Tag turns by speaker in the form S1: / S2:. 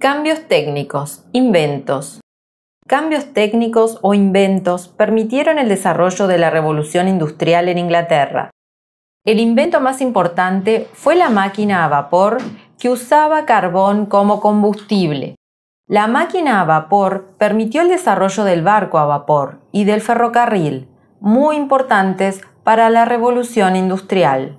S1: Cambios técnicos, inventos. Cambios técnicos o inventos permitieron el desarrollo de la revolución industrial en Inglaterra. El invento más importante fue la máquina a vapor que usaba carbón como combustible. La máquina a vapor permitió el desarrollo del barco a vapor y del ferrocarril, muy importantes para la revolución industrial.